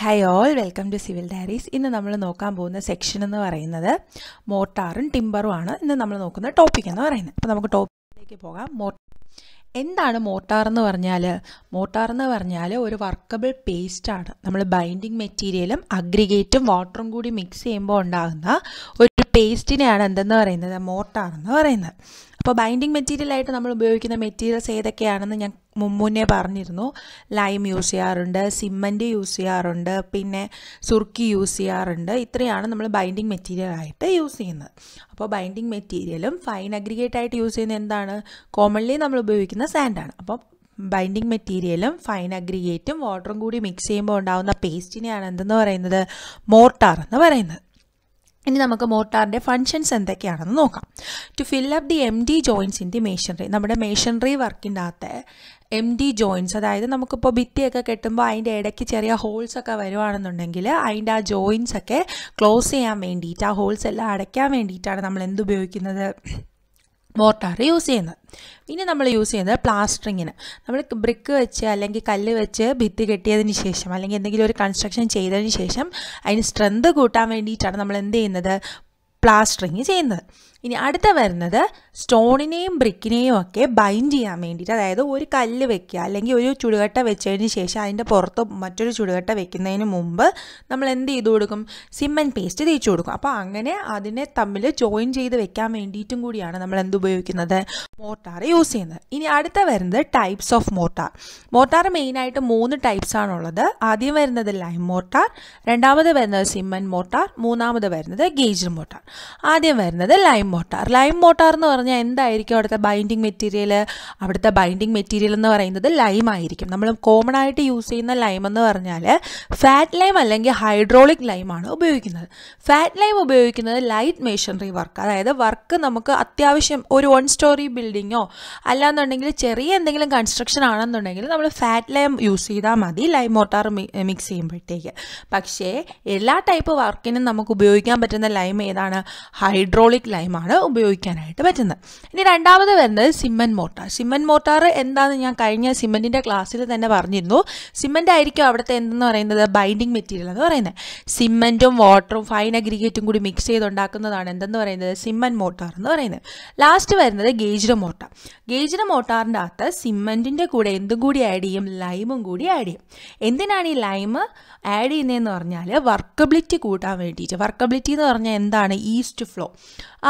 High all welcome to civil diaries ഇന്ന് നമ്മൾ നോക്കാൻ പോകുന്ന സെക്ഷൻ എന്ന് പറയുന്നത് മോർട്ടാറും ടിമ്പറും ആണ് ഇന്ന് നമ്മൾ നോക്കുന്ന ടോപ്പിക് എന്ന് പറയുന്നത് അപ്പോൾ നമുക്ക് ടോപ്പിക്കിലേക്ക് പോകാം മോ എന്താണ് മോർട്ടാർ എന്ന് പറഞ്ഞാൽ മോർട്ടാർ എന്ന് പറഞ്ഞാൽ ഒരു വർക്കബിൾ പേസ്റ്റാണ് നമ്മൾ ബൈൻഡിങ് മെറ്റീരിയലും അഗ്രിഗേറ്റും വാട്ടറും കൂടി മിക്സ് ചെയ്യുമ്പോൾ ഉണ്ടാകുന്ന ഒരു പേസ്റ്റിനെയാണ് എന്തെന്ന് പറയുന്നത് മോർട്ടാർ എന്ന് പറയുന്നത് അപ്പോൾ ബൈൻഡിങ് മെറ്റീരിയലായിട്ട് നമ്മൾ ഉപയോഗിക്കുന്ന മെറ്റീരിയൽസ് ഏതൊക്കെയാണെന്ന് ഞാൻ മുമ്പുന്നേ പറഞ്ഞിരുന്നു ലൈം യൂസ് ചെയ്യാറുണ്ട് സിമ്മൻ്റ് യൂസ് ചെയ്യാറുണ്ട് പിന്നെ സുർക്കി യൂസ് ചെയ്യാറുണ്ട് ഇത്രയാണ് നമ്മൾ ബൈൻഡിങ് മെറ്റീരിയൽ ആയിട്ട് യൂസ് ചെയ്യുന്നത് അപ്പോൾ ബൈൻഡിങ് മെറ്റീരിയലും ഫൈൻ അഗ്രിഗേറ്റ് ആയിട്ട് യൂസ് ചെയ്യുന്ന എന്താണ് കോമൺലി നമ്മൾ ഉപയോഗിക്കുന്ന സാൻഡാണ് അപ്പോൾ ബൈൻഡിങ് മെറ്റീരിയലും ഫൈൻ അഗ്രിഗേറ്റും വാട്ടറും കൂടി മിക്സ് ചെയ്യുമ്പോൾ ഉണ്ടാകുന്ന പേസ്റ്റിനെയാണ് എന്തെന്ന് പറയുന്നത് മോർട്ടാർ എന്ന് പറയുന്നത് ഇനി നമുക്ക് മോർട്ടാറിൻ്റെ ഫങ്ഷൻസ് എന്തൊക്കെയാണെന്ന് നോക്കാം to fill up the empty joints in the masonry നമ്മുടെ മെഷീനറി വർക്കിൻ്റെ അകത്തെ എം ഡി ജോയിൻസ് അതായത് നമുക്കിപ്പോൾ ഭിത്തിയൊക്കെ കെട്ടുമ്പോൾ അതിൻ്റെ ഇടയ്ക്ക് ചെറിയ ഹോൾസ് ഒക്കെ വരുവാണെന്നുണ്ടെങ്കിൽ അതിൻ്റെ ആ ജോയിൻസ് ഒക്കെ ക്ലോസ് ചെയ്യാൻ വേണ്ടിയിട്ട് ആ ഹോൾസ് എല്ലാം അടയ്ക്കാൻ വേണ്ടിയിട്ടാണ് നമ്മൾ എന്തുപയോഗിക്കുന്നത് മോർട്ടാർ യൂസ് ചെയ്യുന്നത് ഇനി നമ്മൾ യൂസ് ചെയ്യുന്നത് പ്ലാസ്റ്ററിങ്ങിന് നമ്മൾ ബ്രിക്ക് വെച്ച് അല്ലെങ്കിൽ കല്ല് വെച്ച് ഭിത്തി കെട്ടിയതിന് ശേഷം അല്ലെങ്കിൽ എന്തെങ്കിലും ഒരു കൺസ്ട്രക്ഷൻ ചെയ്തതിന് ശേഷം അതിന് സ്ട്രെങ്ത് കൂട്ടാൻ വേണ്ടിയിട്ടാണ് നമ്മൾ എന്ത് ചെയ്യുന്നത് പ്ലാസ്റ്ററിങ് ചെയ്യുന്നത് ഇനി അടുത്ത വരുന്നത് സ്റ്റോണിനെയും ബ്രിക്കിനെയും ഒക്കെ ബൈൻഡ് ചെയ്യാൻ വേണ്ടിയിട്ട് അതായത് ഒരു കല്ല് വെക്കുക അല്ലെങ്കിൽ ഒരു ചുടുകട്ട വെച്ചതിന് ശേഷം അതിൻ്റെ പുറത്ത് മറ്റൊരു ചുടുകട്ട വെക്കുന്നതിന് മുമ്പ് നമ്മൾ എന്ത് ചെയ്ത് കൊടുക്കും സിമ്മൻ പേസ്റ്റ് തേച്ച് കൊടുക്കും അപ്പോൾ അങ്ങനെ അതിനെ തമ്മിൽ ജോയിൻ ചെയ്ത് വെക്കാൻ വേണ്ടിയിട്ടും കൂടിയാണ് നമ്മൾ എന്ത് ഉപയോഗിക്കുന്നത് മോട്ടാർ യൂസ് ചെയ്യുന്നത് ഇനി അടുത്ത വരുന്നത് ടൈപ്സ് ഓഫ് മോട്ടാർ മോട്ടാർ മെയിനായിട്ട് മൂന്ന് ടൈപ്സ് ആണുള്ളത് ആദ്യം വരുന്നത് ലൈം മോട്ടാർ രണ്ടാമത് വരുന്നത് സിമ്മൻ മോട്ടാർ മൂന്നാമത് വരുന്നത് ഗേജ് മോട്ടാർ ആദ്യം വരുന്നത് ലൈം മോട്ടാർ ലൈം മോട്ടാർ എന്ന് പറഞ്ഞാൽ എന്തായിരിക്കും അവിടുത്തെ ബൈൻഡിങ് മെറ്റീരിയൽ അവിടുത്തെ ബൈൻഡിങ് മെറ്റീരിയൽ എന്ന് പറയുന്നത് ലൈം ആയിരിക്കും നമ്മൾ കോമൺ ആയിട്ട് യൂസ് ചെയ്യുന്ന ലൈം എന്ന് പറഞ്ഞാൽ ഫാറ്റ് ലൈം അല്ലെങ്കിൽ ഹൈഡ്രോളിക് ലൈമാണ് ഉപയോഗിക്കുന്നത് ഫാറ്റ് ലൈം ഉപയോഗിക്കുന്നത് ലൈറ്റ് മെഷീനറി വർക്ക് അതായത് വർക്ക് നമുക്ക് അത്യാവശ്യം ഒരു വൺ സ്റ്റോറി ബിൽഡിങ്ങോ അല്ലാന്നുണ്ടെങ്കിൽ ചെറിയ എന്തെങ്കിലും കൺസ്ട്രക്ഷൻ ആണെന്നുണ്ടെങ്കിൽ നമ്മൾ ഫാറ്റ് ലൈം യൂസ് ചെയ്താൽ മതി ലൈം മോട്ടാർ മിക്സ് ചെയ്യുമ്പോഴത്തേക്ക് പക്ഷേ എല്ലാ ടൈപ്പ് വർക്കിനും നമുക്ക് ഉപയോഗിക്കാൻ പറ്റുന്ന ലൈം ഏതാണ് ഹൈഡ്രോളിക് ലൈം ആണ് ഉപയോഗിക്കാനായിട്ട് പറ്റുന്നത് ഇനി രണ്ടാമത് വരുന്നത് സിമ്മൻറ്റ് മോട്ടാർ സിമ്മൻറ്റ് മോട്ടാർ എന്താണെന്ന് ഞാൻ കഴിഞ്ഞ സിമ്മൻറ്റിൻ്റെ ക്ലാസ്സിൽ തന്നെ പറഞ്ഞിരുന്നു സിമ്മൻ്റ് ആയിരിക്കും അവിടുത്തെ എന്തെന്ന് പറയുന്നത് ബൈൻഡിങ് മെറ്റീരിയൽ എന്ന് പറയുന്നത് സിമ്മൻറ്റും വാട്ടറും ഫൈൻ അഗ്രിഗേറ്റും കൂടി മിക്സ് ചെയ്ത് ഉണ്ടാക്കുന്നതാണ് എന്തെന്ന് പറയുന്നത് സിമ്മൻറ്റ് മോട്ടാർ എന്ന് പറയുന്നത് ലാസ്റ്റ് വരുന്നത് ഗേജിഡ് മോട്ടാർ ഗേജിഡ് മോട്ടാറിൻ്റെ അകത്ത് സിമ്മൻറ്റിൻ്റെ കൂടെ എന്തും കൂടി ആഡ് ചെയ്യും ലൈമും കൂടി ആഡ് ചെയ്യും എന്തിനാണ് ഈ ലൈം ആഡ് ചെയ്യുന്നതെന്ന് പറഞ്ഞാൽ വർക്കബിലിറ്റി കൂട്ടാൻ വേണ്ടിയിട്ട് വർക്കബിലിറ്റി എന്ന് പറഞ്ഞാൽ എന്താണ് ഈസ്റ്റ് ഫ്ലോ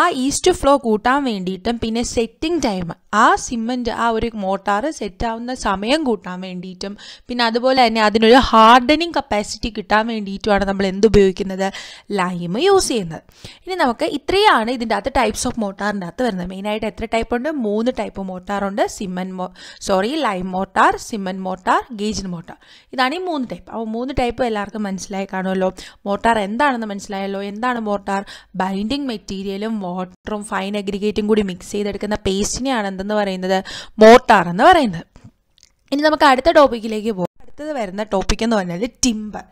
ആ ഈസ്റ്റ് ഫ്ലോ കൂട്ടാൻ വേണ്ടിയിട്ടും പിന്നെ സെറ്റിംഗ് ടൈം ആ സിമെൻറ്റ് ആ ഒരു മോട്ടാർ സെറ്റാവുന്ന സമയം കൂട്ടാൻ വേണ്ടിയിട്ടും പിന്നെ അതുപോലെ തന്നെ അതിനൊരു ഹാർഡനിങ് കപ്പാസിറ്റി കിട്ടാൻ വേണ്ടിയിട്ടുമാണ് നമ്മൾ എന്ത് ഉപയോഗിക്കുന്നത് ലൈം യൂസ് ചെയ്യുന്നത് ഇനി നമുക്ക് ഇത്രയാണ് ഇതിൻ്റെ അകത്ത് ടൈപ്സ് ഓഫ് മോട്ടാറിൻ്റെ അകത്ത് വരുന്നത് മെയിനായിട്ട് എത്ര ടൈപ്പ് ഉണ്ട് മൂന്ന് ടൈപ്പ് മോട്ടാറുണ്ട് സിമ്മൻ മോ sorry lime mortar cement mortar gauge mortar ഇതാണ് ഈ മൂന്ന് ടൈപ്പ് അപ്പോൾ മൂന്ന് ടൈപ്പ് എല്ലാവർക്കും മനസ്സിലായി കാണുമല്ലോ മോട്ടാർ എന്താണെന്ന് മനസ്സിലായല്ലോ എന്താണ് മോട്ടാർ ബൈൻഡിങ് മെറ്റീരിയലും വാട്ടർ വാട്ടറും ഫൈൻ അഗ്രിഗേറ്റും കൂടി മിക്സ് ചെയ്തെടുക്കുന്ന പേസ്റ്റിനെയാണ് എന്തെന്ന് പറയുന്നത് മോർട്ടാർ എന്ന് പറയുന്നത് ഇനി നമുക്ക് അടുത്ത ടോപ്പിക്കിലേക്ക് പോകാം അടുത്തത് വരുന്ന ടോപ്പിക് എന്ന് പറഞ്ഞാൽ ടിമ്പർ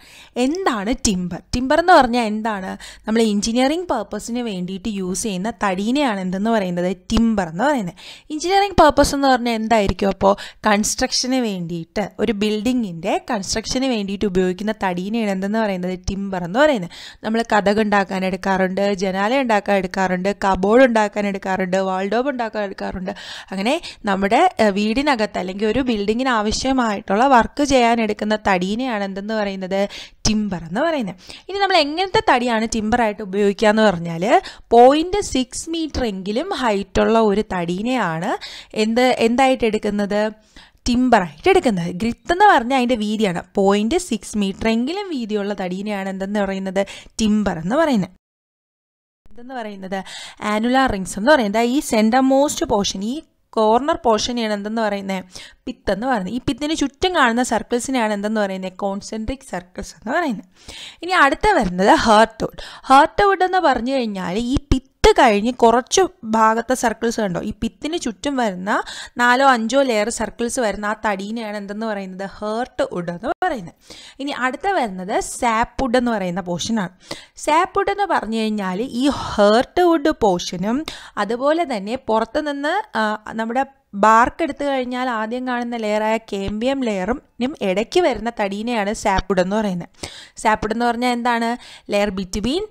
എന്താണ് ടിമ്പർ ടിമ്പർ എന്ന് പറഞ്ഞാൽ എന്താണ് നമ്മൾ എഞ്ചിനീയറിംഗ് പർപ്പസിന് വേണ്ടിയിട്ട് യൂസ് ചെയ്യുന്ന തടീനെയാണ് എന്തെന്ന് പറയുന്നത് ടിമ്പർ എന്ന് പറയുന്നത് എഞ്ചിനീയറിംഗ് പർപ്പസ് എന്ന് പറഞ്ഞാൽ എന്തായിരിക്കും അപ്പോൾ കൺസ്ട്രക്ഷന് വേണ്ടിയിട്ട് ഒരു ബിൽഡിങ്ങിൻ്റെ കൺസ്ട്രക്ഷന് വേണ്ടിയിട്ട് ഉപയോഗിക്കുന്ന തടീനെയാണ് എന്തെന്ന് പറയുന്നത് ടിമ്പർ എന്ന് പറയുന്നത് നമ്മൾ കഥക് ഉണ്ടാക്കാൻ എടുക്കാറുണ്ട് ജനാല ഉണ്ടാക്കാൻ എടുക്കാറുണ്ട് കബോർഡ് ഉണ്ടാക്കാൻ എടുക്കാറുണ്ട് വാൾഡോബ് ഉണ്ടാക്കാൻ എടുക്കാറുണ്ട് അങ്ങനെ നമ്മുടെ വീടിനകത്ത് അല്ലെങ്കിൽ ഒരു ബിൽഡിങ്ങിന് ആവശ്യമായിട്ടുള്ള വർക്ക് ചെയ്യാൻ എടുക്കുന്ന തടീനെയാണ് എന്തെന്ന് പറയുന്നത് ടിമ്പർ എന്ന് പറയുന്നത് ഇനി നമ്മൾ എങ്ങനത്തെ തടിയാണ് ടിമ്പറായിട്ട് ഉപയോഗിക്കുക എന്ന് പറഞ്ഞാൽ പോയിൻറ്റ് സിക്സ് മീറ്റർ എങ്കിലും ഹൈറ്റുള്ള ഒരു തടീനെയാണ് എന്ത് എന്തായിട്ട് എടുക്കുന്നത് ടിമ്പറായിട്ട് എടുക്കുന്നത് ഗ്രിത്ത് എന്ന് പറഞ്ഞാൽ അതിൻ്റെ വീതിയാണ് പോയിൻറ്റ് സിക്സ് മീറ്റർ എങ്കിലും വീതിയുള്ള തടീനെയാണ് എന്തെന്ന് പറയുന്നത് ടിമ്പർ എന്ന് പറയുന്നത് എന്തെന്ന് പറയുന്നത് ആനുലാർ റിങ്സ് എന്ന് പറയുന്നത് ഈ സെൻറ്റർ മോസ്റ്റ് പോർഷൻ ഈ കോർണർ പോർഷനെയാണ് എന്തെന്ന് പറയുന്നത് എന്ന് പറയുന്നത് ഈ പിത്തിന് ചുറ്റും കാണുന്ന സർക്കിൾസിനെയാണ് എന്തെന്ന് പറയുന്നത് കോൺസെൻട്രിക് സർക്കിൾസ് എന്ന് പറയുന്നത് ഇനി അടുത്ത വരുന്നത് ഹേർട്ട് വുഡ് ഹേർട്ട് വുഡ് എന്ന് പറഞ്ഞു കഴിഞ്ഞാൽ ഈ പിത്ത് കഴിഞ്ഞ് കുറച്ച് ഭാഗത്തെ സർക്കിൾസ് കണ്ടോ ഈ പിത്തിന് ചുറ്റും വരുന്ന നാലോ അഞ്ചോ ലെയർ സർക്കിൾസ് വരുന്ന ആ തടീനെയാണ് എന്തെന്ന് പറയുന്നത് ഹേർട്ട് ഉഡ് എന്ന് പറയുന്നത് ഇനി അടുത്ത വരുന്നത് സാപ്പുഡ് എന്ന് പറയുന്ന പോർഷനാണ് സാപ്പുഡ് എന്ന് പറഞ്ഞു കഴിഞ്ഞാൽ ഈ ഹേർട്ട് ഉഡ് പോർഷനും അതുപോലെ തന്നെ പുറത്ത് നിന്ന് നമ്മുടെ ബാർക്ക് എടുത്തു കഴിഞ്ഞാൽ ആദ്യം കാണുന്ന ലെയറായ കേമ്പിയം ലെയറും ഇടയ്ക്ക് വരുന്ന തടീനെയാണ് സാപ്പുഡ് എന്ന് പറയുന്നത് സാപ്പുഡ് എന്ന് പറഞ്ഞാൽ എന്താണ് layer between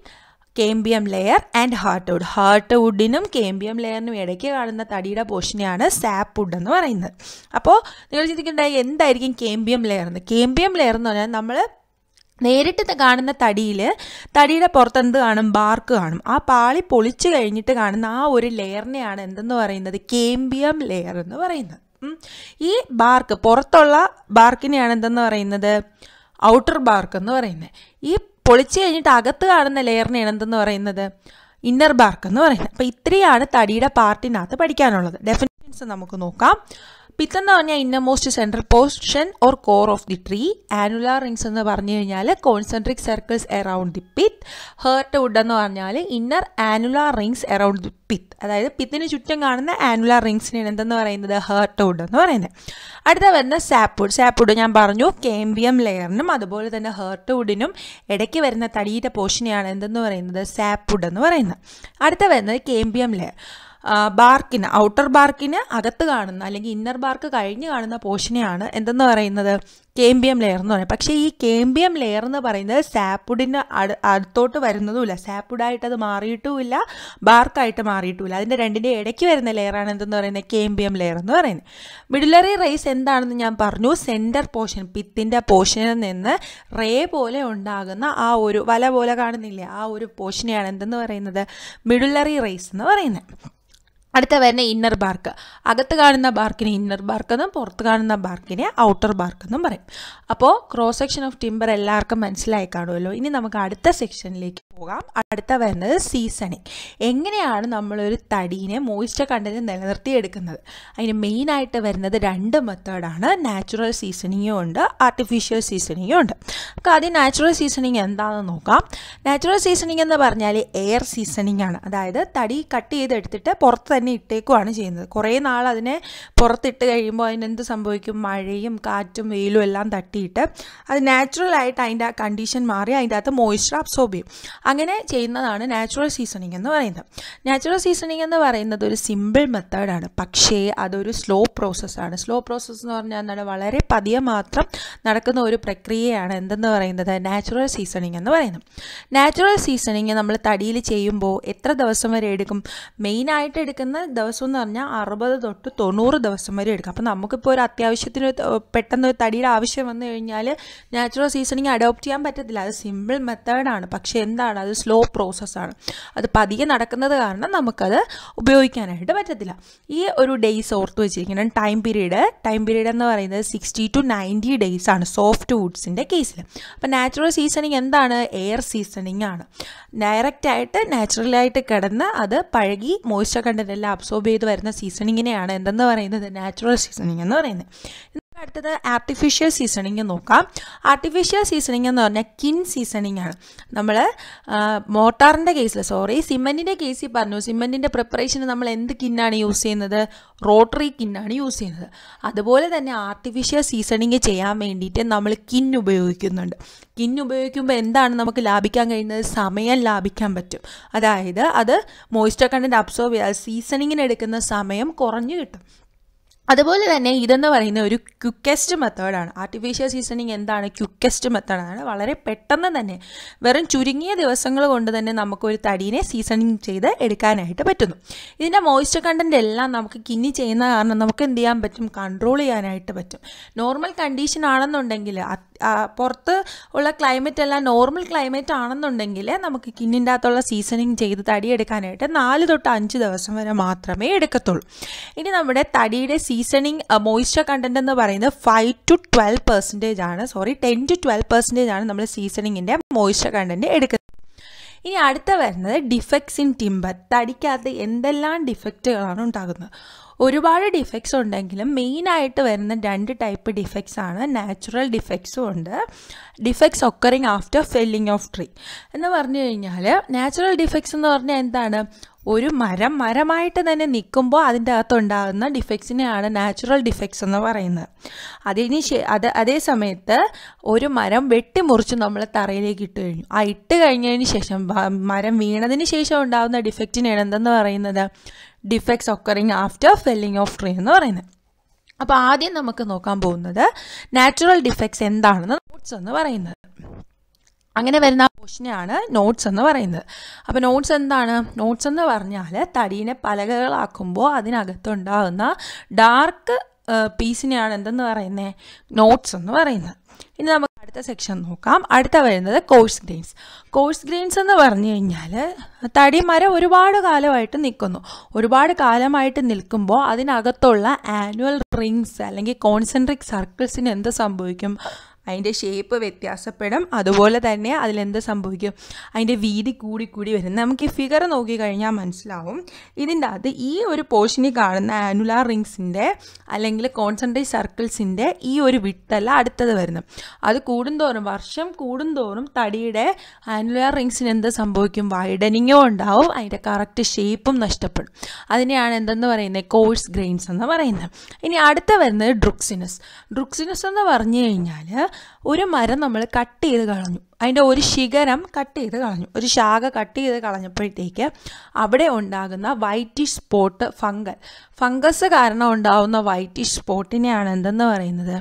cambium layer and heart wood heart വുഡിനും കേംബിയം ലെയറിനും ഇടയ്ക്ക് കാണുന്ന തടിയുടെ പോഷനെയാണ് സാപ്പ് വുഡ് എന്ന് പറയുന്നത് അപ്പോൾ നിങ്ങൾ ചിന്തിക്കേണ്ട എന്തായിരിക്കും കേംബിയം ലെയർ എന്ന് കേംബിയം ലെയർ എന്ന് പറഞ്ഞാൽ നമ്മൾ നേരിട്ട് കാണുന്ന തടിയിൽ തടിയുടെ പുറത്തെന്ത് കാണും ബാർക്ക് കാണും ആ പാളി പൊളിച്ച് കഴിഞ്ഞിട്ട് കാണുന്ന ആ ഒരു ലെയറിനെയാണ് എന്തെന്ന് പറയുന്നത് കേംബിയം ലെയർ എന്ന് പറയുന്നത് ഈ ബാർക്ക് പുറത്തുള്ള ബാർക്കിനെയാണ് എന്തെന്ന് പറയുന്നത് ഔട്ടർ ബാർക്ക് എന്ന് പറയുന്നത് ഈ പൊളിച്ചു കഴിഞ്ഞിട്ട് അകത്ത് കാണുന്ന ലെയറിന് എന്തെന്ന് പറയുന്നത് ഇന്നർ ബാർക്ക് എന്ന് പറയുന്നത് അപ്പോൾ ഇത്രയാണ് തടിയുടെ പാർട്ടിനകത്ത് പഠിക്കാനുള്ളത് ഡെഫിനിഷൻസ് നമുക്ക് നോക്കാം പിത്തം എന്ന് പറഞ്ഞാൽ innermost central portion or core of the tree annular rings എന്ന് പറഞ്ഞു കഴിഞ്ഞാൽ concentric circles around the pith heart wood എന്ന് പറഞ്ഞാൽ inner annular rings around the pith അതായത് പിത്തിന് ചുറ്റും കാണുന്ന ആനുലാർ റിങ്സിനാണ് എന്തെന്ന് പറയുന്നത് ഹേർട്ട് വുഡ് എന്ന് പറയുന്നത് അടുത്ത വരുന്ന സാപ്പ് വുഡ് ഞാൻ പറഞ്ഞു കേംബിയം ലെയറിനും അതുപോലെ തന്നെ ഹേർട്ട് വുഡിനും ഇടയ്ക്ക് വരുന്ന തടിയുടെ പോഷനെയാണ് എന്തെന്ന് പറയുന്നത് വുഡ് എന്ന് പറയുന്നത് അടുത്ത വരുന്നത് കേംബിയം ലെയർ ബാർക്കിന് ഔട്ടർ ബാർക്കിന് അകത്ത് കാണുന്ന അല്ലെങ്കിൽ ഇന്നർ ബാർക്ക് കഴിഞ്ഞ് കാണുന്ന പോഷനെയാണ് എന്തെന്ന് പറയുന്നത് കേമ്പിയം ലെയർ എന്ന് പറയുന്നത് പക്ഷേ ഈ കേമ്പിയം ലെയർ എന്ന് പറയുന്നത് സാപ്പുഡിൻ്റെ അടുത്തോട്ട് വരുന്നതുമില്ല സാപ്പുഡായിട്ട് അത് മാറിയിട്ടുമില്ല ബാർക്കായിട്ട് മാറിയിട്ടുമില്ല അതിൻ്റെ രണ്ടിൻ്റെ ഇടയ്ക്ക് വരുന്ന ലെയറാണ് എന്തെന്ന് പറയുന്നത് കേമ്പിയം ലെയർ എന്ന് പറയുന്നത് മിഡിലറി റേസ് എന്താണെന്ന് ഞാൻ പറഞ്ഞു സെൻറ്റർ പോഷൻ പിത്തിൻ്റെ പോഷനിൽ നിന്ന് റേ പോലെ ഉണ്ടാകുന്ന ആ ഒരു വല പോലെ കാണുന്നില്ലേ ആ ഒരു പോഷനെയാണ് എന്തെന്ന് പറയുന്നത് മിഡിലറി റേസ് എന്ന് പറയുന്നത് അടുത്ത വരുന്ന ഇന്നർ ബാർക്ക് അകത്ത് കാണുന്ന ബാർക്കിനെ ഇന്നർ ബാർക്ക് എന്നും പുറത്ത് കാണുന്ന ബാർക്കിനെ ഔട്ടർ ബാർക്ക് എന്നും പറയും അപ്പോൾ ക്രോസ് സെക്ഷൻ ഓഫ് ടിമ്പർ എല്ലാവർക്കും മനസ്സിലായി കാണുമല്ലോ ഇനി നമുക്ക് അടുത്ത സെക്ഷനിലേക്ക് പോകാം അടുത്ത വരുന്നത് സീസണിങ് എങ്ങനെയാണ് നമ്മളൊരു തടീനെ മോയിസ്റ്റർ കണ്ടന്റ് നിലനിർത്തിയെടുക്കുന്നത് അതിന് മെയിനായിട്ട് വരുന്നത് രണ്ട് മെത്തേഡാണ് നാച്ചുറൽ സീസണിങ്ങും ഉണ്ട് ആർട്ടിഫിഷ്യൽ സീസണിങ്ങും ഉണ്ട് അപ്പോൾ ആദ്യം നാച്ചുറൽ സീസണിങ് എന്താണെന്ന് നോക്കാം നാച്ചുറൽ സീസണിങ് എന്ന് പറഞ്ഞാൽ എയർ സീസണിങ് ആണ് അതായത് തടി കട്ട് ചെയ്തെടുത്തിട്ട് പുറത്ത് തന്നെ ഇട്ടേക്കുവാണ് ചെയ്യുന്നത് കുറേ നാൾ അതിനെ പുറത്തിട്ട് കഴിയുമ്പോൾ അതിനെന്ത് സംഭവിക്കും മഴയും കാറ്റും വെയിലും എല്ലാം തട്ടിയിട്ട് അത് നാച്ചുറലായിട്ട് അതിൻ്റെ ആ കണ്ടീഷൻ മാറി അതിൻ്റെ അകത്ത് മോയ്സ്ചർ അബ്സോർബ് ചെയ്യും അങ്ങനെ ചെയ്യുന്നതാണ് നാച്ചുറൽ സീസണിങ് എന്ന് പറയുന്നത് നാച്ചുറൽ സീസണിങ് എന്ന് പറയുന്നത് ഒരു സിമ്പിൾ മെത്തേഡാണ് പക്ഷേ അതൊരു സ്ലോ പ്രോസസ്സാണ് സ്ലോ പ്രോസസ്സ് എന്ന് പറഞ്ഞാൽ എന്താണ് വളരെ പതിയെ മാത്രം നടക്കുന്ന ഒരു പ്രക്രിയയാണ് എന്തെന്ന് പറയുന്നത് നാച്ചുറൽ സീസണിങ് എന്ന് പറയുന്നത് നാച്ചുറൽ സീസണിങ് നമ്മൾ തടിയിൽ ചെയ്യുമ്പോൾ എത്ര ദിവസം വരെ എടുക്കും മെയിനായിട്ട് എടുക്കുന്ന എടുക്കുന്ന ദിവസം എന്ന് പറഞ്ഞാൽ അറുപത് തൊട്ട് തൊണ്ണൂറ് ദിവസം വരെ എടുക്കും അപ്പോൾ നമുക്കിപ്പോൾ ഒരു അത്യാവശ്യത്തിന് പെട്ടെന്ന് ഒരു തടിയുടെ ആവശ്യം വന്നു കഴിഞ്ഞാൽ നാച്ചുറൽ സീസണിങ് അഡോപ്റ്റ് ചെയ്യാൻ പറ്റത്തില്ല അത് സിമ്പിൾ മെത്തേഡാണ് പക്ഷേ എന്താണ് അത് സ്ലോ പ്രോസസ്സാണ് അത് പതിയെ നടക്കുന്നത് കാരണം നമുക്കത് ഉപയോഗിക്കാനായിട്ട് പറ്റത്തില്ല ഈ ഒരു ഡേയ്സ് ഓർത്ത് വെച്ചിരിക്കണം ടൈം പീരീഡ് ടൈം പീരീഡ് എന്ന് പറയുന്നത് സിക്സ്റ്റി ടു നയൻറ്റി ഡേയ്സ് ആണ് സോഫ്റ്റ് വുഡ്സിൻ്റെ കേസിൽ അപ്പോൾ നാച്ചുറൽ സീസണിങ് എന്താണ് എയർ സീസണിങ് ആണ് ഡയറക്റ്റായിട്ട് നാച്ചുറലായിട്ട് കിടന്ന് അത് പഴകി മോയ്സ്ചർ കണ്ടൻ്റ് എല്ലാം അബ്സോർബ് ചെയ്ത് വരുന്ന സീസണിങ്ങിനെയാണ് എന്തെന്ന് പറയുന്നത് നാച്ചുറൽ സീസണിങ് എന്ന് പറയുന്നത് അടുത്തത് ആർട്ടിഫിഷ്യൽ സീസണിങ് നോക്കാം ആർട്ടിഫിഷ്യൽ സീസണിങ് എന്ന് പറഞ്ഞാൽ കിൻ സീസണിങ് ആണ് നമ്മൾ മോട്ടാറിൻ്റെ കേസിൽ സോറി സിമെൻറ്റിൻ്റെ കേസിൽ പറഞ്ഞു സിമെൻറ്റിൻ്റെ പ്രിപ്പറേഷന് നമ്മൾ എന്ത് കിന്നാണ് യൂസ് ചെയ്യുന്നത് റോട്ടറി കിന്നാണ് യൂസ് ചെയ്യുന്നത് അതുപോലെ തന്നെ ആർട്ടിഫിഷ്യൽ സീസണിങ് ചെയ്യാൻ വേണ്ടിയിട്ട് നമ്മൾ കിൻ ഉപയോഗിക്കുന്നുണ്ട് കിൻ ഉപയോഗിക്കുമ്പോൾ എന്താണ് നമുക്ക് ലാഭിക്കാൻ കഴിയുന്നത് സമയം ലാഭിക്കാൻ പറ്റും അതായത് അത് മോയിസ്റ്റർ കണ്ടൻറ്റ് അബ്സോർവ് ചെയ്യാതെ സീസണിങ്ങിന് എടുക്കുന്ന സമയം കുറഞ്ഞു കിട്ടും അതുപോലെ തന്നെ ഇതെന്ന് പറയുന്ന ഒരു ക്യുക്കസ്റ്റ് മെത്തേഡാണ് ആർട്ടിഫിഷ്യൽ സീസണിങ് എന്താണ് ക്യുക്കസ്റ്റ് മെത്തേഡാണ് വളരെ പെട്ടെന്ന് തന്നെ വെറും ചുരുങ്ങിയ ദിവസങ്ങൾ കൊണ്ട് തന്നെ നമുക്കൊരു തടീനെ സീസണിങ് ചെയ്ത് എടുക്കാനായിട്ട് പറ്റുന്നു ഇതിൻ്റെ മോയ്സ്ചർ കണ്ടൻ്റ് എല്ലാം നമുക്ക് കിന്നി ചെയ്യുന്ന കാരണം നമുക്ക് എന്ത് ചെയ്യാൻ പറ്റും കൺട്രോൾ ചെയ്യാനായിട്ട് പറ്റും നോർമൽ കണ്ടീഷൻ ആണെന്നുണ്ടെങ്കിൽ പുറത്ത് ഉള്ള ക്ലൈമറ്റ് എല്ലാം നോർമൽ ക്ലൈമറ്റ് ആണെന്നുണ്ടെങ്കിൽ നമുക്ക് കിന്നിൻ്റെ അകത്തുള്ള സീസണിങ് ചെയ്ത് തടി എടുക്കാനായിട്ട് നാല് തൊട്ട് അഞ്ച് ദിവസം വരെ മാത്രമേ എടുക്കത്തുള്ളൂ ഇനി നമ്മുടെ തടിയുടെ സീസണിങ് മോയിസ്ചർ കണ്ടന്റ് എന്ന് പറയുന്നത് ഫൈവ് ടു ട്വൽവ് പെർസെൻറ്റേജ് ആണ് sorry ten to twelve percentage ആണ് നമ്മൾ സീസണിങ്ങിൻ്റെ മോയിസ്ചർ കണ്ടന്റ് എടുക്കുന്നത് ഇനി അടുത്ത വരുന്നത് ഡിഫക്ട്സ് ഇൻ ടിമ്പർ തടിക്കാത്ത എന്തെല്ലാം ഡിഫക്റ്റുകളാണ് ഉണ്ടാകുന്നത് ഒരുപാട് ഡിഫക്ട്സ് ഉണ്ടെങ്കിലും മെയിനായിട്ട് വരുന്ന രണ്ട് ടൈപ്പ് ഡിഫക്ട്സ് ആണ് നാച്ചുറൽ ഡിഫക്ട്സും ഉണ്ട് defects occurring after felling of tree എന്ന് പറഞ്ഞു കഴിഞ്ഞാൽ നാച്ചുറൽ ഡിഫക്ട്സ് എന്ന് പറഞ്ഞാൽ എന്താണ് ഒരു മരം മരമായിട്ട് തന്നെ നിൽക്കുമ്പോൾ അതിൻ്റെ അകത്തുണ്ടാകുന്ന ഡിഫക്ട്സിനെയാണ് നാച്ചുറൽ ഡിഫക്ട്സ് എന്ന് പറയുന്നത് അതിന് അത് അതേ സമയത്ത് ഒരു മരം വെട്ടിമുറിച്ച് നമ്മൾ തറയിലേക്ക് ഇട്ട് കഴിഞ്ഞു ആ ഇട്ട് കഴിഞ്ഞതിന് ശേഷം മരം വീണതിന് ശേഷം ഉണ്ടാകുന്ന ഡിഫക്റ്റിനെയാണ് എന്തെന്ന് പറയുന്നത് defects occurring after felling of tree എന്ന് പറയുന്നത് അപ്പോൾ ആദ്യം നമുക്ക് നോക്കാൻ പോകുന്നത് നാച്ചുറൽ ഡിഫക്ട്സ് എന്താണെന്ന് നോട്ട്സ് എന്ന് പറയുന്നത് അങ്ങനെ വരുന്ന പോർഷനെയാണ് നോട്ട്സ് എന്ന് പറയുന്നത് അപ്പോൾ നോട്ട്സ് എന്താണ് നോട്ട്സ് എന്ന് പറഞ്ഞാൽ തടീനെ പലകകളാക്കുമ്പോൾ അതിനകത്തുണ്ടാകുന്ന ഡാർക്ക് പീസിനെയാണ് എന്തെന്ന് പറയുന്നത് നോട്ട്സ് എന്ന് പറയുന്നത് ഇനി നമുക്ക് അടുത്ത സെക്ഷൻ നോക്കാം അടുത്ത വരുന്നത് കോഴ്സ് ഗ്രെയിൻസ് കോഴ്സ് ഗ്രെയിൻസ് എന്ന് പറഞ്ഞു കഴിഞ്ഞാൽ തടിമരം ഒരുപാട് കാലമായിട്ട് നിൽക്കുന്നു ഒരുപാട് കാലമായിട്ട് നിൽക്കുമ്പോൾ അതിനകത്തുള്ള ആനുവൽ റിങ്സ് അല്ലെങ്കിൽ കോൺസെൻട്രിക് സർക്കിൾസിന് എന്ത് സംഭവിക്കും അതിൻ്റെ ഷേപ്പ് വ്യത്യാസപ്പെടും അതുപോലെ തന്നെ അതിലെന്ത് സംഭവിക്കും അതിൻ്റെ വീതി കൂടി കൂടി വരും നമുക്ക് ഈ ഫിഗർ നോക്കി കഴിഞ്ഞാൽ മനസ്സിലാവും ഇതിൻ്റെ അത് ഈ ഒരു പോർഷനിൽ കാണുന്ന ആനുലാർ റിങ്സിൻ്റെ അല്ലെങ്കിൽ കോൺസെൻട്രേറ്റ് സർക്കിൾസിൻ്റെ ഈ ഒരു വിട്ടല്ല അടുത്തത് വരുന്നത് അത് കൂടുന്തോറും വർഷം കൂടുന്തോറും തടിയുടെ ആനുലാർ റിങ്സിന് എന്ത് സംഭവിക്കും വൈഡനിങ്ങും ഉണ്ടാവും അതിൻ്റെ കറക്റ്റ് ഷേപ്പും നഷ്ടപ്പെടും അതിനെയാണ് എന്തെന്ന് പറയുന്നത് കോഴ്സ് ഗ്രെയിൻസ് എന്ന് പറയുന്നത് ഇനി അടുത്ത വരുന്നത് ഡ്രുക്സിനസ് ഡ്രുക്സിനസ് എന്ന് പറഞ്ഞു കഴിഞ്ഞാൽ ഒരു മരം നമ്മൾ കട്ട് ചെയ്ത് കളഞ്ഞു അതിൻ്റെ ഒരു ശിഖരം കട്ട് ചെയ്ത് കളഞ്ഞു ഒരു ശാഖ കട്ട് ചെയ്ത് കളഞ്ഞപ്പോഴത്തേക്ക് അവിടെ ഉണ്ടാകുന്ന വൈറ്റിഷ് സ്പോട്ട് ഫംഗൽ ഫംഗസ് കാരണം ഉണ്ടാകുന്ന വൈറ്റിഷ് സ്പോട്ടിനെയാണ് എന്തെന്ന് പറയുന്നത്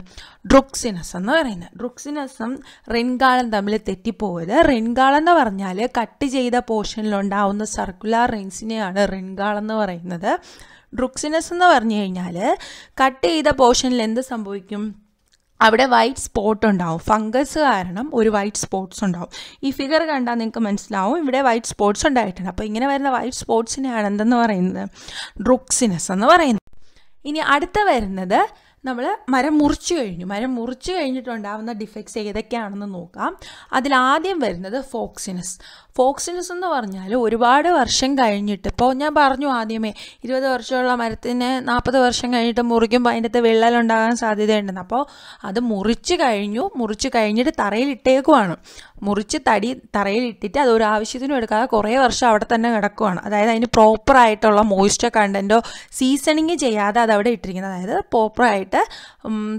ഡ്രുക്സിനസ് എന്ന് പറയുന്നത് ഡ്രുക്സിനസും റിൻകാളും തമ്മിൽ തെറ്റിപ്പോയത് റിൻകാൾ എന്ന് പറഞ്ഞാൽ കട്ട് ചെയ്ത പോർഷനിലുണ്ടാവുന്ന സർക്കുലർ റിൻസിനെയാണ് റിൻകാൾ എന്ന് പറയുന്നത് ഡ്രുക്സിനസ് എന്ന് പറഞ്ഞു കഴിഞ്ഞാൽ കട്ട് ചെയ്ത പോർഷനിൽ എന്ത് സംഭവിക്കും അവിടെ വൈറ്റ് സ്പോട്ട് ഉണ്ടാവും ഫംഗസ് കാരണം ഒരു വൈറ്റ് സ്പോട്ട്സ് ഉണ്ടാവും ഈ ഫിഗർ കണ്ടാൽ നിങ്ങൾക്ക് മനസ്സിലാവും ഇവിടെ വൈറ്റ് സ്പോട്ട്സ് ഉണ്ടായിട്ടുണ്ട് അപ്പോൾ ഇങ്ങനെ വരുന്ന വൈറ്റ് സ്പോട്ട്സിനെയാണ് എന്തെന്ന് പറയുന്നത് ഡ്രുക്സിനസ് എന്ന് പറയുന്നത് ഇനി അടുത്ത വരുന്നത് നമ്മൾ മരം മുറിച്ച് കഴിഞ്ഞു മരം മുറിച്ച് കഴിഞ്ഞിട്ടുണ്ടാവുന്ന ഡിഫക്ട്സ് ഏതൊക്കെയാണെന്ന് നോക്കാം അതിലാദ്യം വരുന്നത് ഫോക്സിനസ് ഫോക്സിനസ് എന്ന് പറഞ്ഞാൽ ഒരുപാട് വർഷം കഴിഞ്ഞിട്ട് ഇപ്പോൾ ഞാൻ പറഞ്ഞു ആദ്യമേ ഇരുപത് വർഷമുള്ള മരത്തിന് നാൽപ്പത് വർഷം കഴിഞ്ഞിട്ട് മുറിക്കുമ്പോൾ അതിൻ്റെ വിള്ളലുണ്ടാകാൻ സാധ്യതയുണ്ടെന്ന് അപ്പോൾ അത് മുറിച്ച് കഴിഞ്ഞു മുറിച്ച് കഴിഞ്ഞിട്ട് തറയിലിട്ടേക്കുവാണ് മുറിച്ച് തടി ഇട്ടിട്ട് അത് ഒരു ആവശ്യത്തിനും എടുക്കാതെ കുറേ വർഷം അവിടെ തന്നെ കിടക്കുവാണ് അതായത് അതിന് പ്രോപ്പറായിട്ടുള്ള മോയിസ്റ്റർ കണ്ടൻറ്റോ സീസണിങ് ചെയ്യാതെ അത് അവിടെ ഇട്ടിരിക്കുന്നത് അതായത് പ്രോപ്പറായിട്ട്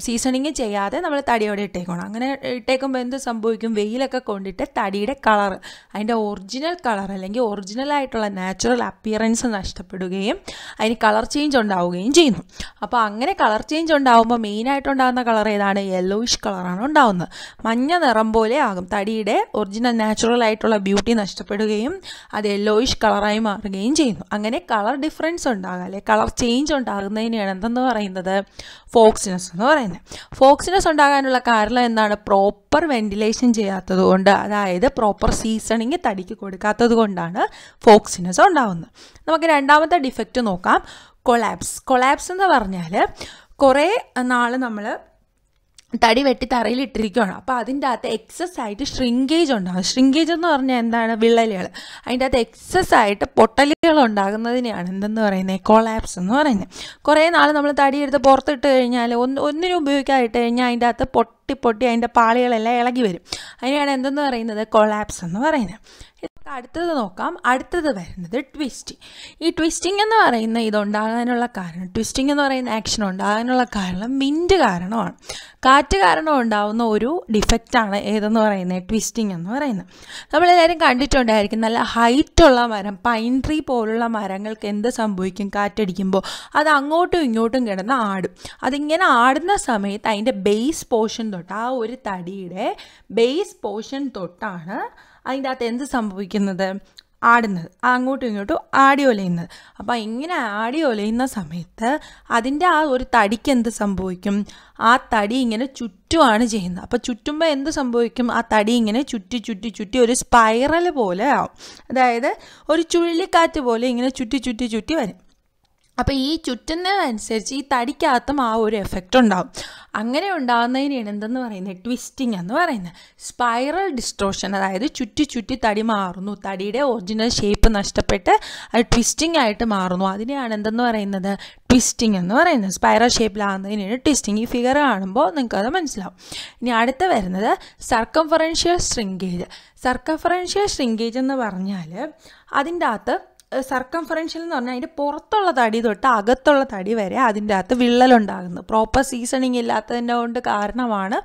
സീസണിങ് ചെയ്യാതെ നമ്മൾ തടി അവിടെ ഇട്ടേക്കണം അങ്ങനെ ഇട്ടേക്കുമ്പോൾ എന്ത് സംഭവിക്കും വെയിലൊക്കെ കൊണ്ടിട്ട് തടിയുടെ കളർ അതിൻ്റെ ഒറിജിനൽ കളർ അല്ലെങ്കിൽ ഒറിജിനലായിട്ടുള്ള നാച്ചുറൽ അപ്പിയറൻസ് നഷ്ടപ്പെടുകയും അതിന് കളർ ചേഞ്ച് ഉണ്ടാവുകയും ചെയ്യുന്നു അപ്പോൾ അങ്ങനെ കളർ ചേഞ്ച് ഉണ്ടാവുമ്പോൾ മെയിനായിട്ടുണ്ടാകുന്ന കളർ ഏതാണ് യെല്ലോയിഷ് കളറാണ് ഉണ്ടാവുന്നത് മഞ്ഞ നിറം പോലെ ആകും തടിയുടെ അതിൻ്റെ ഒറിജിനൽ നാച്ചുറൽ ആയിട്ടുള്ള ബ്യൂട്ടി നഷ്ടപ്പെടുകയും അത് യെല്ലോയിഷ് കളറായി മാറുകയും ചെയ്യുന്നു അങ്ങനെ കളർ ഡിഫറൻസ് ഉണ്ടാകുക അല്ലെ കളർ ചേഞ്ച് ഉണ്ടാകുന്നതിനെയാണ് എന്തെന്ന് പറയുന്നത് ഫോക്സിനസ് എന്ന് പറയുന്നത് ഫോക്സിനസ് ഉണ്ടാകാനുള്ള കാരണം എന്താണ് പ്രോപ്പർ വെന്റിലേഷൻ ചെയ്യാത്തത് കൊണ്ട് അതായത് പ്രോപ്പർ സീസണിങ് തടിക്ക് കൊടുക്കാത്തത് കൊണ്ടാണ് ഫോക്സിനസ് ഉണ്ടാകുന്നത് നമുക്ക് രണ്ടാമത്തെ ഡിഫക്റ്റ് നോക്കാം കൊളാപ്സ് കൊളാപ്സ് എന്ന് പറഞ്ഞാൽ കുറേ നാൾ നമ്മൾ തടി വെട്ടി തറയിൽ ഇട്ടിരിക്കുകയാണ് അപ്പോൾ അതിൻ്റെ അകത്ത് എക്സസ് ആയിട്ട് ഷ്രിങ്കേജ് ഉണ്ടാകും ഷ്രിങ്കേജ് എന്ന് പറഞ്ഞാൽ എന്താണ് വിള്ളലുകൾ അതിൻ്റെ അകത്ത് എക്സസ് ആയിട്ട് പൊട്ടലുകൾ ഉണ്ടാകുന്നതിനെയാണ് എന്തെന്ന് പറയുന്നത് കൊളാപ്സ് എന്ന് പറയുന്നത് കുറേ നാൾ നമ്മൾ തടി എടുത്ത് പുറത്തിട്ട് കഴിഞ്ഞാൽ ഒന്ന് ഒന്നിനും ഉപയോഗിക്കാതിട്ട് കഴിഞ്ഞാൽ അതിൻ്റെ അകത്ത് പൊട്ടി പൊട്ടി അതിൻ്റെ പാളികളെല്ലാം ഇളകി വരും അതിനെയാണ് എന്തെന്ന് പറയുന്നത് കൊളാപ്സ് എന്ന് പറയുന്നത് അടുത്തത് നോക്കാം അടുത്തത് വരുന്നത് ട്വിസ്റ്റ് ഈ ട്വിസ്റ്റിംഗ് എന്ന് പറയുന്ന ഇതുണ്ടാകാനുള്ള കാരണം ട്വിസ്റ്റിംഗ് എന്ന് പറയുന്ന ആക്ഷൻ ഉണ്ടാകാനുള്ള കാരണം മിൻറ്റ് കാരണമാണ് കാറ്റ് കാരണം ഉണ്ടാകുന്ന ഒരു ഡിഫക്റ്റാണ് ഏതെന്ന് പറയുന്നത് ട്വിസ്റ്റിംഗ് എന്ന് പറയുന്നത് നമ്മളെല്ലാവരും കണ്ടിട്ടുണ്ടായിരിക്കും നല്ല ഹൈറ്റുള്ള മരം പൈൻ ട്രീ പോലുള്ള മരങ്ങൾക്ക് എന്ത് സംഭവിക്കും കാറ്റടിക്കുമ്പോൾ അത് അങ്ങോട്ടും ഇങ്ങോട്ടും കിടന്ന് ആടും അതിങ്ങനെ ആടുന്ന സമയത്ത് അതിൻ്റെ ബേസ് പോർഷൻ തൊട്ട് ആ ഒരു തടിയുടെ ബേസ് പോർഷൻ തൊട്ടാണ് അതിൻ്റെ അകത്ത് എന്ത് സംഭവിക്കുന്നത് ആടുന്നത് അങ്ങോട്ടും ഇങ്ങോട്ടും ആടി ഒലയുന്നത് അപ്പം ഇങ്ങനെ ആടി ഒലയുന്ന സമയത്ത് അതിൻ്റെ ആ ഒരു തടിക്ക് എന്ത് സംഭവിക്കും ആ തടി ഇങ്ങനെ ചുറ്റുമാണ് ചെയ്യുന്നത് അപ്പോൾ ചുറ്റുമ്പോൾ എന്ത് സംഭവിക്കും ആ തടി ഇങ്ങനെ ചുറ്റി ചുറ്റി ചുറ്റി ഒരു സ്പൈറൽ പോലെ ആവും അതായത് ഒരു ചുഴലിക്കാറ്റ് പോലെ ഇങ്ങനെ ചുറ്റി ചുറ്റി ചുറ്റി വരും അപ്പോൾ ഈ ചുറ്റുന്നതനുസരിച്ച് ഈ തടിക്കകത്തും ആ ഒരു എഫക്റ്റ് ഉണ്ടാവും അങ്ങനെ ഉണ്ടാകുന്നതിന് എന്തെന്ന് പറയുന്നത് ട്വിസ്റ്റിംഗ് എന്ന് പറയുന്നത് സ്പൈറൽ ഡിസ്ട്രോഷൻ അതായത് ചുറ്റി ചുറ്റി തടി മാറുന്നു തടിയുടെ ഒറിജിനൽ ഷേപ്പ് നഷ്ടപ്പെട്ട് അത് ട്വിസ്റ്റിംഗ് ആയിട്ട് മാറുന്നു അതിനെയാണ് എന്തെന്ന് പറയുന്നത് ട്വിസ്റ്റിംഗ് എന്ന് പറയുന്നത് സ്പൈറൽ ഷേപ്പിലാകുന്നതിനാണ് ട്വിസ്റ്റിംഗ് ഈ ഫിഗർ കാണുമ്പോൾ നിങ്ങൾക്കത് മനസ്സിലാവും ഇനി അടുത്ത വരുന്നത് സർക്കംഫറൻഷ്യൽ ശ്രിങ്കേജ് സർക്കംഫറൻഷ്യൽ ശ്രിങ്കേജ് എന്ന് പറഞ്ഞാൽ അതിൻ്റെ അകത്ത് സർക്കംഫറൻഷ്യൽ എന്ന് പറഞ്ഞാൽ അതിൻ്റെ പുറത്തുള്ള തടി തൊട്ട് അകത്തുള്ള തടി വരെ അതിൻ്റെ അകത്ത് വിള്ളലുണ്ടാകുന്നത് പ്രോപ്പർ സീസണിങ് ഇല്ലാത്തതിൻ്റെ കൊണ്ട് കാരണമാണ്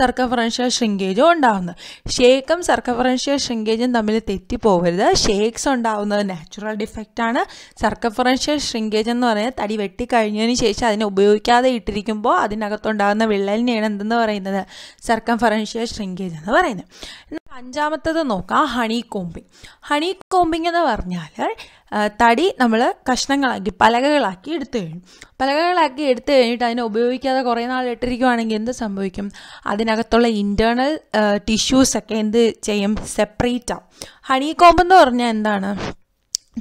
സർക്കംഫറൻഷ്യൽ ഷ്രിങ്കേജും ഉണ്ടാകുന്നത് ഷേക്കും സർക്കംഫറൻഷ്യൽ ഷ്രിങ്കേജും തമ്മിൽ തെറ്റിപ്പോകരുത് ഷേക്സ് ഉണ്ടാകുന്നത് നാച്ചുറൽ ഡിഫക്റ്റാണ് സർക്കംഫറൻഷ്യൽ ഷ്രിങ്കേജ് എന്ന് പറയുന്നത് തടി വെട്ടിക്കഴിഞ്ഞതിന് ശേഷം അതിനെ ഉപയോഗിക്കാതെ ഇട്ടിരിക്കുമ്പോൾ അതിനകത്തുണ്ടാകുന്ന വിള്ളലിനെയാണ് എന്തെന്ന് പറയുന്നത് സർക്കംഫറൻഷ്യൽ ഷ്രിങ്കേജ് എന്ന് പറയുന്നത് അഞ്ചാമത്തത് നോക്കാം ഹണി കോമ്പിങ് ഹണി കോമ്പിംഗ് എന്ന് പറഞ്ഞാൽ തടി നമ്മൾ കഷ്ണങ്ങളാക്കി പലകകളാക്കി എടുത്തു കഴിഞ്ഞു പലകകളാക്കി എടുത്തു കഴിഞ്ഞിട്ട് അതിനെ ഉപയോഗിക്കാതെ കുറേ നാൾ ഇട്ടിരിക്കുവാണെങ്കിൽ എന്ത് സംഭവിക്കും അതിനകത്തുള്ള ഇൻറ്റേർണൽ ടിഷ്യൂസൊക്കെ എന്ത് ചെയ്യും സെപ്പറേറ്റ് ആവും ഹണി കോമ്പെന്ന് എന്ന് പറഞ്ഞാൽ എന്താണ്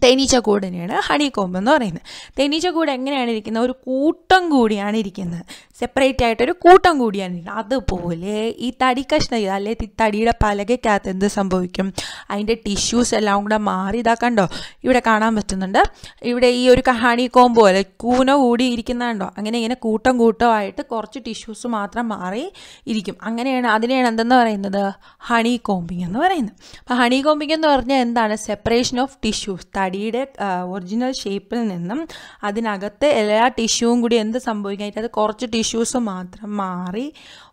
തേനീച്ച കൂടിനെയാണ് ഹണി കോമ്പ് എന്ന് പറയുന്നത് തേനീച്ച കൂട് എങ്ങനെയാണ് ഇരിക്കുന്നത് ഒരു കൂട്ടം കൂടിയാണ് ഇരിക്കുന്നത് സെപ്പറേറ്റ് ആയിട്ടൊരു കൂട്ടം കൂടിയാണ് ഇരിക്കുന്നത് അതുപോലെ ഈ തടി കഷ്ണ അല്ലെ തടിയുടെ പലകയ്ക്കകത്ത് എന്ത് സംഭവിക്കും അതിൻ്റെ ടിഷ്യൂസ് എല്ലാം കൂടെ മാറി ഇതാ കണ്ടോ ഇവിടെ കാണാൻ പറ്റുന്നുണ്ട് ഇവിടെ ഈ ഒരു ഹണി കോമ്പ് പോലെ കൂന കൂടി ഇരിക്കുന്നതാണ്ടോ അങ്ങനെ ഇങ്ങനെ കൂട്ടം കൂട്ടമായിട്ട് കുറച്ച് ടിഷ്യൂസ് മാത്രം മാറി ഇരിക്കും അങ്ങനെയാണ് അതിനെയാണ് എന്തെന്ന് പറയുന്നത് ഹണി കോമ്പിങ് എന്ന് പറയുന്നത് അപ്പോൾ ഹണി കോമ്പിങ് എന്ന് പറഞ്ഞാൽ എന്താണ് സെപ്പറേഷൻ ഓഫ് ടിഷ്യൂസ് തടിയുടെ ഒറിജിനൽ ഷേപ്പിൽ നിന്നും അതിനകത്തെ എല്ലാ ടിഷ്യൂവും കൂടി എന്ത് സംഭവിക്കാനായിട്ട് അത് കുറച്ച് ടിഷ്യൂസ് മാത്രം മാറി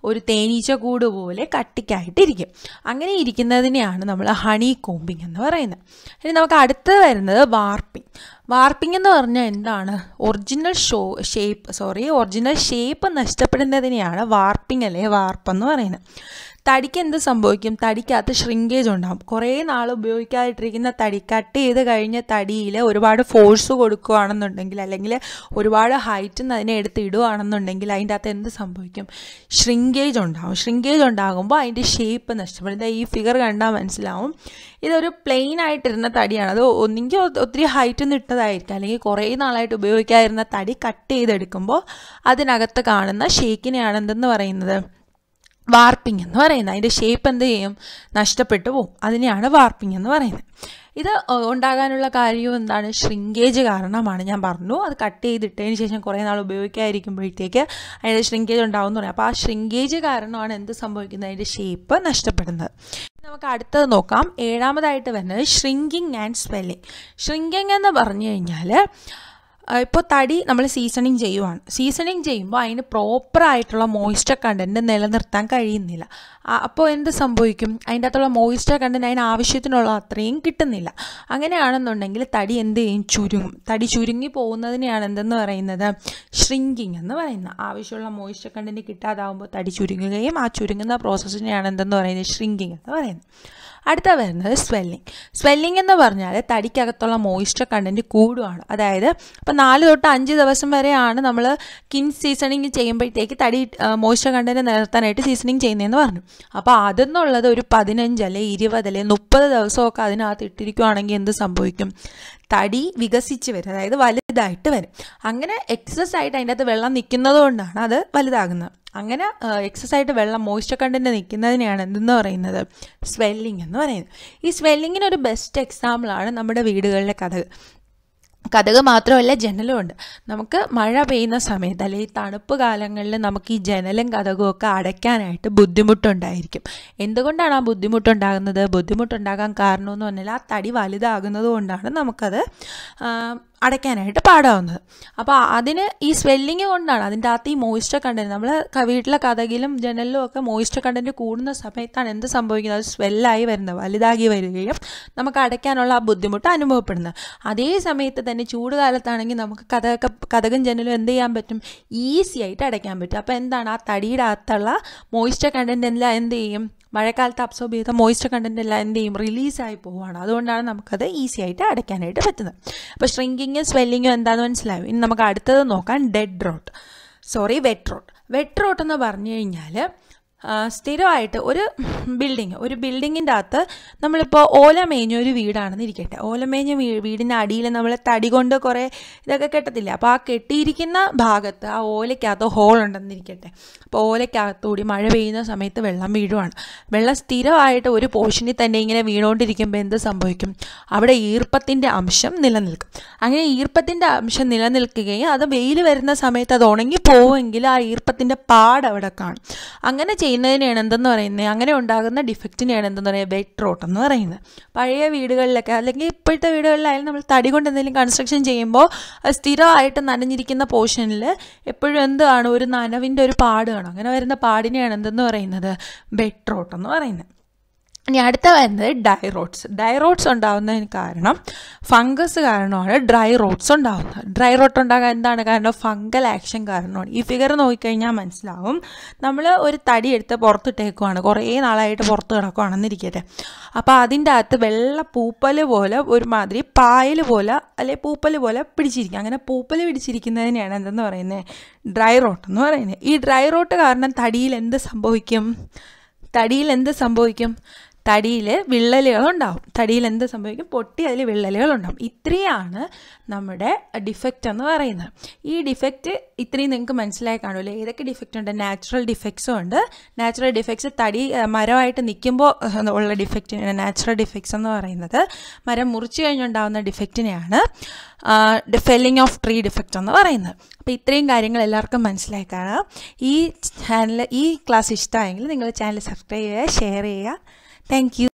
ഒരു തേനീച്ച കൂട് പോലെ കട്ടിക്കായിട്ടിരിക്കും അങ്ങനെ ഇരിക്കുന്നതിനെയാണ് നമ്മൾ ഹണി കോമ്പിങ് എന്ന് പറയുന്നത് ഇനി നമുക്ക് അടുത്ത് വരുന്നത് വാർപ്പിംഗ് വാർപ്പിംഗ് എന്ന് പറഞ്ഞാൽ എന്താണ് ഒറിജിനൽ ഷോ ഷേപ്പ് സോറി ഒറിജിനൽ ഷേപ്പ് നഷ്ടപ്പെടുന്നതിനെയാണ് വാർപ്പിംഗ് അല്ലെ വാർപ്പെന്ന് പറയുന്നത് തടിക്ക് എന്ത് സംഭവിക്കും തടിക്കകത്ത് ഷ്രിങ്കേജ് ഉണ്ടാകും കുറേ നാൾ ഉപയോഗിക്കാതിട്ടിരിക്കുന്ന തടി കട്ട് ചെയ്ത് കഴിഞ്ഞ തടിയിൽ ഒരുപാട് ഫോഴ്സ് കൊടുക്കുകയാണെന്നുണ്ടെങ്കിൽ അല്ലെങ്കിൽ ഒരുപാട് ഹൈറ്റിൽ നിന്ന് അതിനെ എടുത്ത് ഇടുകയാണെന്നുണ്ടെങ്കിൽ അതിൻ്റെ അകത്ത് എന്ത് സംഭവിക്കും ഷ്രിങ്കേജ് ഉണ്ടാകും ഷ്രിങ്കേജ് ഉണ്ടാകുമ്പോൾ അതിൻ്റെ ഷേപ്പ് നഷ്ടപ്പെടും ഇതാ ഈ ഫിഗർ കണ്ടാൽ മനസ്സിലാവും ഇതൊരു പ്ലെയിൻ ആയിട്ടിരുന്ന തടിയാണ് അത് ഒന്നെങ്കിൽ ഒത്തിരി ഹൈറ്റ് നിട്ടതായിരിക്കും അല്ലെങ്കിൽ കുറേ നാളായിട്ട് ഉപയോഗിക്കാതിരുന്ന തടി കട്ട് ചെയ്തെടുക്കുമ്പോൾ അതിനകത്ത് കാണുന്ന ഷേക്കിനെയാണ് എന്തെന്ന് പറയുന്നത് വാർപ്പിംഗ് എന്ന് പറയുന്നത് അതിൻ്റെ ഷേപ്പ് എന്ത് ചെയ്യും നഷ്ടപ്പെട്ടു പോകും അതിനെയാണ് വാർപ്പിംഗ് എന്ന് പറയുന്നത് ഇത് ഉണ്ടാകാനുള്ള കാര്യം എന്താണ് ഷ്രിങ്കേജ് കാരണമാണ് ഞാൻ പറഞ്ഞു അത് കട്ട് ചെയ്തിട്ടതിന് ശേഷം കുറേ നാൾ ഉപയോഗിക്കാതിരിക്കുമ്പോഴത്തേക്ക് അതിൻ്റെ ഷ്രിങ്കേജ് ഉണ്ടാവും എന്ന് അപ്പോൾ ആ ഷ്രിങ്കേജ് കാരണമാണ് എന്ത് സംഭവിക്കുന്നത് അതിൻ്റെ ഷേപ്പ് നഷ്ടപ്പെടുന്നത് നമുക്ക് അടുത്തത് നോക്കാം ഏഴാമതായിട്ട് വരുന്നത് ഷ്രിങ്കിങ് ആൻഡ് സ്വെല്ലിങ് ഷ്രിങ്കിങ് എന്ന് പറഞ്ഞു കഴിഞ്ഞാൽ ഇപ്പോൾ തടി നമ്മൾ സീസണിങ് ചെയ്യുവാണ് സീസണിങ് ചെയ്യുമ്പോൾ അതിന് പ്രോപ്പറായിട്ടുള്ള മോയ്സ്ചർ കണ്ടൻറ്റ് നിലനിർത്താൻ കഴിയുന്നില്ല അപ്പോൾ എന്ത് സംഭവിക്കും അതിൻ്റെ അകത്തുള്ള മോയ്സ്ചർ കണ്ടൻറ്റ് അതിന് ആവശ്യത്തിനുള്ള അത്രയും കിട്ടുന്നില്ല അങ്ങനെയാണെന്നുണ്ടെങ്കിൽ തടി എന്ത് ചെയ്യും ചുരുങ്ങും തടി ചുരുങ്ങി പോകുന്നതിനെയാണ് എന്തെന്ന് പറയുന്നത് ഷ്രിങ്കിങ് എന്ന് പറയുന്നത് ആവശ്യമുള്ള മോയ്സ്ചർ കണ്ടൻറ്റ് കിട്ടാതാവുമ്പോൾ തടി ചുരുങ്ങുകയും ആ ചുരുങ്ങുന്ന പ്രോസസ്സിനെയാണ് എന്തെന്ന് പറയുന്നത് ഷ്രിങ്കിങ് എന്ന് പറയുന്നത് അടുത്ത വരുന്നത് സ്വെല്ലിംഗ് സ്വെല്ലിംഗ് എന്ന് പറഞ്ഞാൽ തടിക്കകത്തുള്ള മോയിസ്ചർ കണ്ടൻറ്റ് കൂടുവാണ് അതായത് ഇപ്പം നാല് തൊട്ട് അഞ്ച് ദിവസം വരെയാണ് നമ്മൾ കിൻ സീസണിങ് ചെയ്യുമ്പോഴത്തേക്ക് തടി മോയിസ്ചർ കണ്ടൻറ്റ് നിലനിർത്താനായിട്ട് സീസണിങ് ചെയ്യുന്നതെന്ന് പറഞ്ഞു അപ്പോൾ അതെന്നുള്ളത് ഒരു പതിനഞ്ച് അല്ലെ ഇരുപത് അല്ലെ മുപ്പത് ദിവസമൊക്കെ അതിനകത്ത് ഇട്ടിരിക്കുവാണെങ്കിൽ എന്ത് സംഭവിക്കും തടി വികസിച്ച് വരും അതായത് വലുതായിട്ട് വരും അങ്ങനെ എക്സസ് ആയിട്ട് അതിൻ്റെ അകത്ത് വെള്ളം നിൽക്കുന്നത് കൊണ്ടാണ് അത് വലുതാകുന്നത് അങ്ങനെ എക്സസ് ആയിട്ട് വെള്ളം മോയ്സ്ചർ കണ്ടന്റ് നിൽക്കുന്നതിനെയാണ് എന്തെന്ന് പറയുന്നത് സ്വെല്ലിംഗ് എന്ന് പറയുന്നത് ഈ സ്വെല്ലിങ്ങിനൊരു ബെസ്റ്റ് എക്സാമ്പിളാണ് നമ്മുടെ വീടുകളിലെ കഥകൾ കഥക് മാത്രമല്ല ജനലും ഉണ്ട് നമുക്ക് മഴ പെയ്യുന്ന സമയത്ത് അല്ലെങ്കിൽ തണുപ്പ് കാലങ്ങളിൽ നമുക്ക് ഈ ജനലും കഥകും ഒക്കെ അടയ്ക്കാനായിട്ട് ബുദ്ധിമുട്ടുണ്ടായിരിക്കും എന്തുകൊണ്ടാണ് ആ ബുദ്ധിമുട്ടുണ്ടാകുന്നത് ബുദ്ധിമുട്ടുണ്ടാകാൻ കാരണമെന്ന് പറഞ്ഞാൽ ആ തടി വലുതാകുന്നത് കൊണ്ടാണ് നമുക്കത് അടയ്ക്കാനായിട്ട് പാടാവുന്നത് അപ്പോൾ അതിന് ഈ സ്വെല്ലിങ് കൊണ്ടാണ് അതിൻ്റെ അകത്ത് ഈ മോയിസ്ചർ കണ്ടൻറ്റ് നമ്മൾ വീട്ടിലെ കഥകിലും ജനലിലും ഒക്കെ മോയിസ്റ്റർ കണ്ടൻറ്റ് കൂടുന്ന സമയത്താണ് എന്ത് സംഭവിക്കുന്നത് അത് സ്വെല്ലായി വരുന്നത് വലുതാകി വരികയും നമുക്ക് അടയ്ക്കാനുള്ള ആ ബുദ്ധിമുട്ട് അനുഭവപ്പെടുന്നത് അതേ സമയത്ത് തന്നെ ചൂട് കാലത്താണെങ്കിൽ നമുക്ക് കഥകൊക്കെ കഥകും ജനലും എന്ത് ചെയ്യാൻ പറ്റും ഈസി ആയിട്ട് അടയ്ക്കാൻ പറ്റും അപ്പോൾ എന്താണ് ആ തടിയുടെ അകത്തുള്ള മോയിസ്റ്റർ കണ്ടൻറ്റ് എല്ലാം എന്ത് ചെയ്യും മഴക്കാലത്ത് അബ്സോർബ് ചെയ്ത മോയ്സ്ചർ കണ്ടൻറ്റ് എല്ലാം എന്ത് ചെയ്യും റിലീസായി പോവുകയാണ് അതുകൊണ്ടാണ് നമുക്കത് ഈസി ആയിട്ട് അടയ്ക്കാനായിട്ട് പറ്റുന്നത് അപ്പോൾ ശ്രിങ്കിങ് സ്വെല്ലിങ്ങും എന്താണെന്ന് മനസ്സിലാവും ഇനി നമുക്ക് അടുത്തത് നോക്കാം dead rot sorry wet rot wet rot എന്ന് പറഞ്ഞു കഴിഞ്ഞാൽ സ്ഥിരമായിട്ട് ഒരു ബിൽഡിങ് ഒരു ബിൽഡിങ്ങിൻ്റെ അകത്ത് നമ്മളിപ്പോൾ ഓലമേഞ്ഞ ഒരു വീടാണെന്ന് ഇരിക്കട്ടെ ഓലമേഞ്ഞ വീടിൻ്റെ അടിയിൽ നമ്മൾ തടി കൊണ്ട് കുറേ ഇതൊക്കെ കെട്ടത്തില്ല അപ്പോൾ ആ കെട്ടിയിരിക്കുന്ന ഭാഗത്ത് ആ ഓലയ്ക്കകത്ത് ഹോൾ ഉണ്ടെന്നിരിക്കട്ടെ അപ്പോൾ ഓലയ്ക്കകത്തുകൂടി മഴ പെയ്യുന്ന സമയത്ത് വെള്ളം വീഴുവാണ് വെള്ളം സ്ഥിരമായിട്ട് ഒരു പോഷനിൽ തന്നെ ഇങ്ങനെ വീണുകൊണ്ടിരിക്കുമ്പോൾ എന്ത് സംഭവിക്കും അവിടെ ഈർപ്പത്തിൻ്റെ അംശം നിലനിൽക്കും അങ്ങനെ ഈർപ്പത്തിൻ്റെ അംശം നിലനിൽക്കുകയും അത് വെയിൽ വരുന്ന സമയത്ത് അത് ഉണങ്ങി പോവുമെങ്കിൽ ആ ഈർപ്പത്തിൻ്റെ പാട് അവിടെ കാണും അങ്ങനെ ചെയ്യുന്നതിനെയാണ് എന്തെന്ന് പറയുന്നത് അങ്ങനെ ഉണ്ടാകുന്ന ഡിഫക്റ്റിനെയാണ് എന്തെന്ന് പറയുന്നത് വെറ്റ് റോട്ട് എന്ന് പറയുന്നത് പഴയ വീടുകളിലൊക്കെ അല്ലെങ്കിൽ ഇപ്പോഴത്തെ വീടുകളിലായാലും നമ്മൾ തടി കൊണ്ട് എന്തെങ്കിലും കൺസ്ട്രക്ഷൻ ചെയ്യുമ്പോൾ അത് സ്ഥിരമായിട്ട് നനഞ്ഞിരിക്കുന്ന പോർഷനിൽ എപ്പോഴും എന്താണ് ഒരു നനവിൻ്റെ ഒരു പാട് കാണും അങ്ങനെ വരുന്ന പാടിനെയാണ് എന്തെന്ന് പറയുന്നത് വെറ്റ് റോട്ട് എന്ന് പറയുന്നത് ഇനി അടുത്ത വരുന്നത് ഡൈ റോട്ട്സ് ഡൈ റോട്ട്സ് ഉണ്ടാകുന്നതിന് കാരണം ഫംഗസ് കാരണമാണ് ഡ്രൈ റോട്ട്സ് ഉണ്ടാകുന്നത് ഡ്രൈ റോട്ട് ഉണ്ടാകാൻ എന്താണ് കാരണം ഫംഗൽ ആക്ഷൻ കാരണമാണ് ഈ ഫിഗർ നോക്കിക്കഴിഞ്ഞാൽ മനസ്സിലാവും നമ്മൾ ഒരു തടി എടുത്ത് പുറത്തിട്ടേക്കുവാണ് കുറേ നാളായിട്ട് പുറത്ത് കിടക്കുവാണെന്നിരിക്കട്ടെ അപ്പോൾ അതിൻ്റെ അകത്ത് വെള്ള പൂപ്പൽ പോലെ ഒരുമാതിരി പായൽ പോലെ അല്ലെ പൂപ്പൽ പോലെ പിടിച്ചിരിക്കുക അങ്ങനെ പൂപ്പൽ പിടിച്ചിരിക്കുന്നതിനെയാണ് എന്തെന്ന് പറയുന്നത് ഡ്രൈ റോട്ട് എന്ന് പറയുന്നത് ഈ ഡ്രൈ റോട്ട് കാരണം തടിയിൽ എന്ത് സംഭവിക്കും തടിയിൽ എന്ത് സംഭവിക്കും തടിയിൽ വിള്ളലുകളുണ്ടാവും തടിയിൽ എന്ത് സംഭവിക്കും പൊട്ടി അതിൽ വിള്ളലുകളുണ്ടാവും ഇത്രയാണ് നമ്മുടെ ഡിഫക്റ്റ് എന്ന് പറയുന്നത് ഈ ഡിഫക്റ്റ് ഇത്രയും നിങ്ങൾക്ക് മനസ്സിലായി കാണുമല്ലോ ഏതൊക്കെ ഡിഫക്റ്റ് ഉണ്ട് നാച്ചുറൽ ഡിഫക്ട്സും ഉണ്ട് നാച്ചുറൽ ഡിഫക്ട്സ് തടി മരമായിട്ട് നിൽക്കുമ്പോൾ ഉള്ള ഡിഫക്റ്റിനെ നാച്ചുറൽ ഡിഫക്ട്സ് എന്ന് പറയുന്നത് മരം മുറിച്ച് കഴിഞ്ഞുണ്ടാവുന്ന ഡിഫക്റ്റിനെയാണ് ഫെല്ലിങ് ഓഫ് ട്രീ ഡിഫക്റ്റ് എന്ന് പറയുന്നത് അപ്പോൾ ഇത്രയും കാര്യങ്ങൾ എല്ലാവർക്കും മനസ്സിലായി കാണാം ഈ ചാനൽ ഈ ക്ലാസ് ഇഷ്ടമായെങ്കിൽ നിങ്ങൾ ചാനൽ സബ്സ്ക്രൈബ് ചെയ്യുക ഷെയർ ചെയ്യുക Thank you.